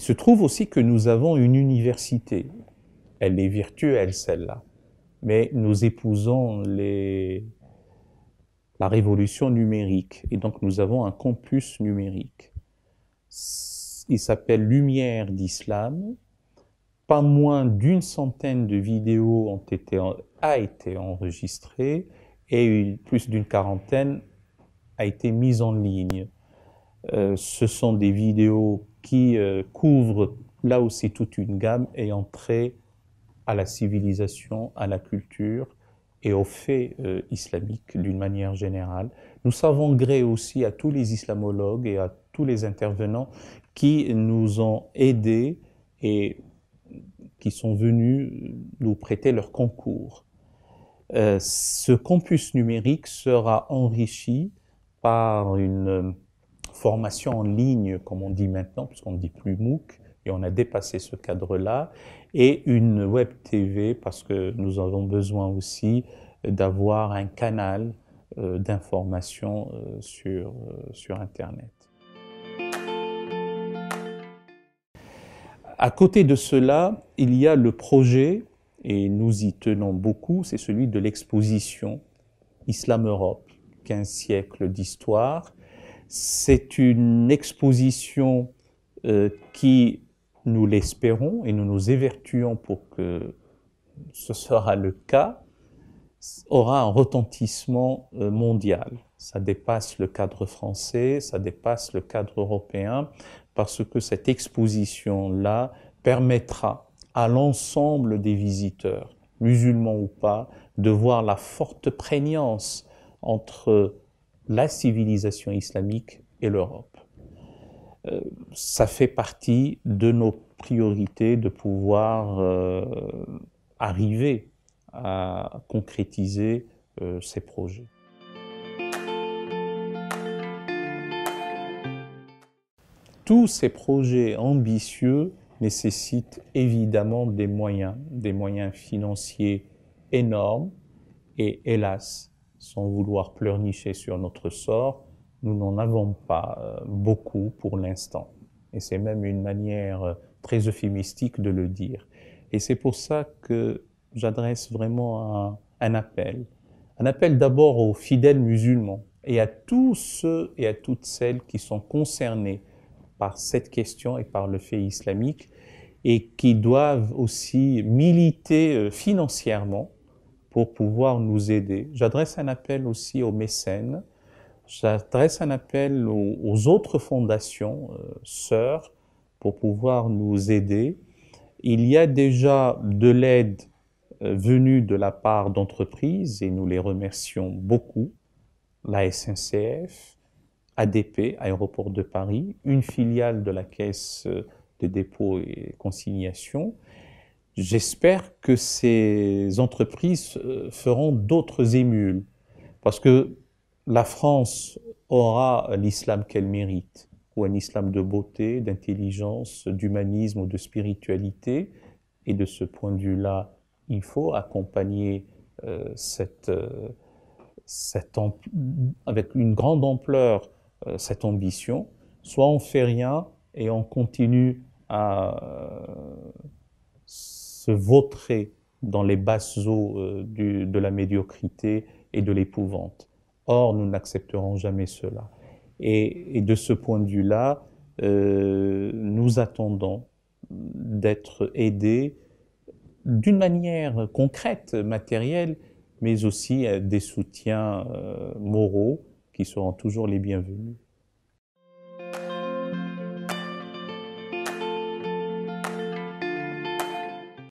Il se trouve aussi que nous avons une université. Elle est virtuelle, celle-là. Mais nous épousons la révolution numérique. Et donc nous avons un campus numérique. Il s'appelle Lumière d'Islam. Pas moins d'une centaine de vidéos ont été, a été enregistrées et plus d'une quarantaine a été mise en ligne. Euh, ce sont des vidéos qui euh, couvrent là aussi toute une gamme ayant trait à la civilisation, à la culture et aux faits euh, islamiques d'une manière générale. Nous savons gré aussi à tous les islamologues et à tous les intervenants qui nous ont aidés et qui sont venus nous prêter leur concours. ce campus numérique sera enrichi par une formation en ligne, comme on dit maintenant, puisqu'on ne dit plus MOOC, et on a dépassé ce cadre-là, et une web TV, parce que nous avons besoin aussi d'avoir un canal euh, d'information euh, sur, euh, sur Internet. À côté de cela, il y a le projet, et nous y tenons beaucoup, c'est celui de l'exposition Islam Europe, 15 siècles d'histoire, c'est une exposition euh, qui, nous l'espérons et nous nous évertuons pour que ce sera le cas, aura un retentissement euh, mondial. Ça dépasse le cadre français, ça dépasse le cadre européen, parce que cette exposition-là permettra à l'ensemble des visiteurs, musulmans ou pas, de voir la forte prégnance entre la civilisation islamique et l'Europe. Euh, ça fait partie de nos priorités de pouvoir euh, arriver à concrétiser euh, ces projets. Tous ces projets ambitieux nécessitent évidemment des moyens, des moyens financiers énormes et hélas, sans vouloir pleurnicher sur notre sort, nous n'en avons pas euh, beaucoup pour l'instant. Et c'est même une manière euh, très euphémistique de le dire. Et c'est pour ça que j'adresse vraiment un, un, appel. Un appel d'abord aux fidèles musulmans et à tous ceux et à toutes celles qui sont concernés par cette question et par le fait islamique et qui doivent aussi militer euh, financièrement pour pouvoir nous aider. J'adresse un appel aussi aux mécènes, j'adresse un appel aux, autres fondations euh, sœurs pour pouvoir nous aider. Il y a déjà de l'aide euh, venue de la part d'entreprises et nous les remercions beaucoup, la SNCF, ADP, Aéroport de Paris, une filiale de la Caisse euh, des dépôts et consignations, J'espère que ces entreprises euh, feront d'autres émules, parce que la France aura l'islam qu'elle mérite, ou un islam de beauté, d'intelligence, d'humanisme ou de spiritualité. Et de ce point de vue-là, il faut accompagner euh, cette, euh, avec une grande ampleur cette ambition. Soit on fait rien et on continue à se vautrer dans les basses eaux euh, de la médiocrité et de l'épouvante. Or, nous n'accepterons jamais cela. Et, de ce point de vue-là, euh, nous attendons d'être aidés d'une manière concrète, matérielle, mais aussi des soutiens euh, moraux qui seront toujours les bienvenus.